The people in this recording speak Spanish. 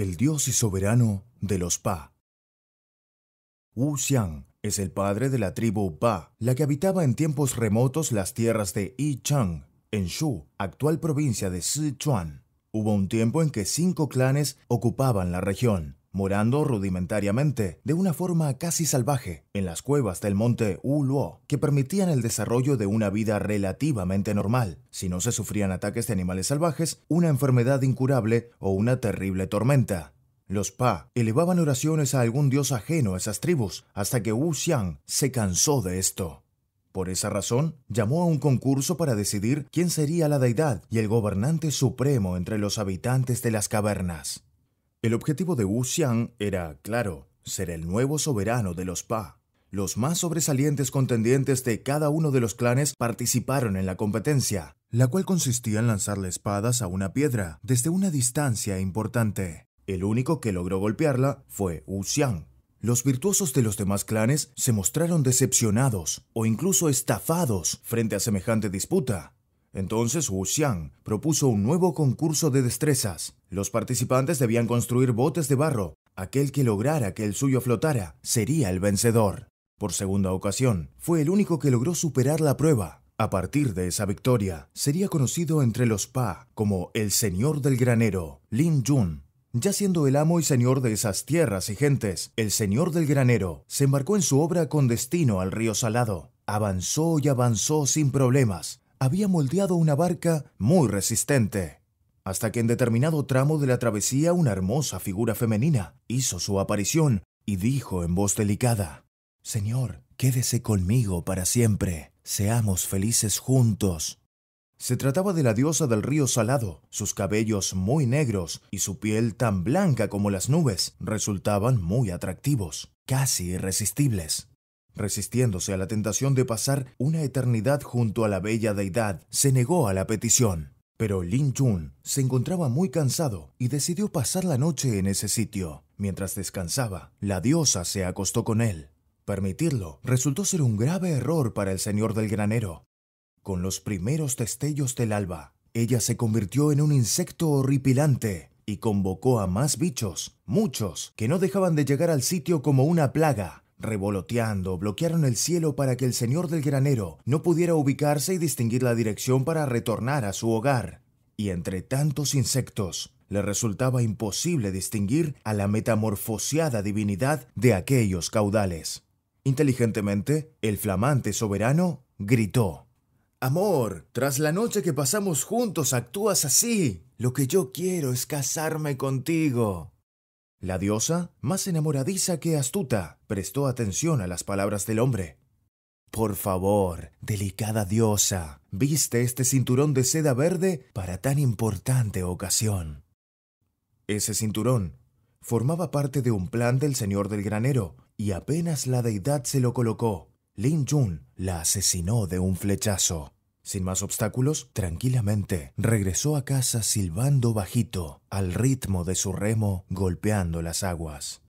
el dios y soberano de los Pa. Wu Xiang es el padre de la tribu Ba, la que habitaba en tiempos remotos las tierras de Yichang, en Shu, actual provincia de Sichuan. Hubo un tiempo en que cinco clanes ocupaban la región morando rudimentariamente, de una forma casi salvaje, en las cuevas del monte Uluo, que permitían el desarrollo de una vida relativamente normal, si no se sufrían ataques de animales salvajes, una enfermedad incurable o una terrible tormenta. Los Pa elevaban oraciones a algún dios ajeno a esas tribus, hasta que Wu Xiang se cansó de esto. Por esa razón, llamó a un concurso para decidir quién sería la deidad y el gobernante supremo entre los habitantes de las cavernas. El objetivo de Wu Xiang era, claro, ser el nuevo soberano de los Pa. Los más sobresalientes contendientes de cada uno de los clanes participaron en la competencia, la cual consistía en lanzarle espadas a una piedra desde una distancia importante. El único que logró golpearla fue Wu Xiang. Los virtuosos de los demás clanes se mostraron decepcionados o incluso estafados frente a semejante disputa, entonces Wu Xiang propuso un nuevo concurso de destrezas. Los participantes debían construir botes de barro. Aquel que lograra que el suyo flotara sería el vencedor. Por segunda ocasión, fue el único que logró superar la prueba. A partir de esa victoria, sería conocido entre los Pa como el Señor del Granero, Lin Jun. Ya siendo el amo y señor de esas tierras y gentes, el Señor del Granero se embarcó en su obra con destino al río Salado. Avanzó y avanzó sin problemas, había moldeado una barca muy resistente, hasta que en determinado tramo de la travesía una hermosa figura femenina hizo su aparición y dijo en voz delicada, Señor, quédese conmigo para siempre, seamos felices juntos. Se trataba de la diosa del río salado. Sus cabellos muy negros y su piel tan blanca como las nubes resultaban muy atractivos, casi irresistibles. Resistiéndose a la tentación de pasar una eternidad junto a la bella deidad, se negó a la petición. Pero Lin Chun se encontraba muy cansado y decidió pasar la noche en ese sitio. Mientras descansaba, la diosa se acostó con él. Permitirlo resultó ser un grave error para el señor del granero. Con los primeros destellos del alba, ella se convirtió en un insecto horripilante y convocó a más bichos, muchos, que no dejaban de llegar al sitio como una plaga, Revoloteando, bloquearon el cielo para que el señor del granero no pudiera ubicarse y distinguir la dirección para retornar a su hogar. Y entre tantos insectos, le resultaba imposible distinguir a la metamorfoseada divinidad de aquellos caudales. Inteligentemente, el flamante soberano gritó. Amor, tras la noche que pasamos juntos actúas así. Lo que yo quiero es casarme contigo. La diosa, más enamoradiza que astuta, prestó atención a las palabras del hombre. Por favor, delicada diosa, viste este cinturón de seda verde para tan importante ocasión. Ese cinturón formaba parte de un plan del señor del granero, y apenas la deidad se lo colocó, Lin Jun la asesinó de un flechazo. Sin más obstáculos, tranquilamente regresó a casa silbando bajito, al ritmo de su remo golpeando las aguas.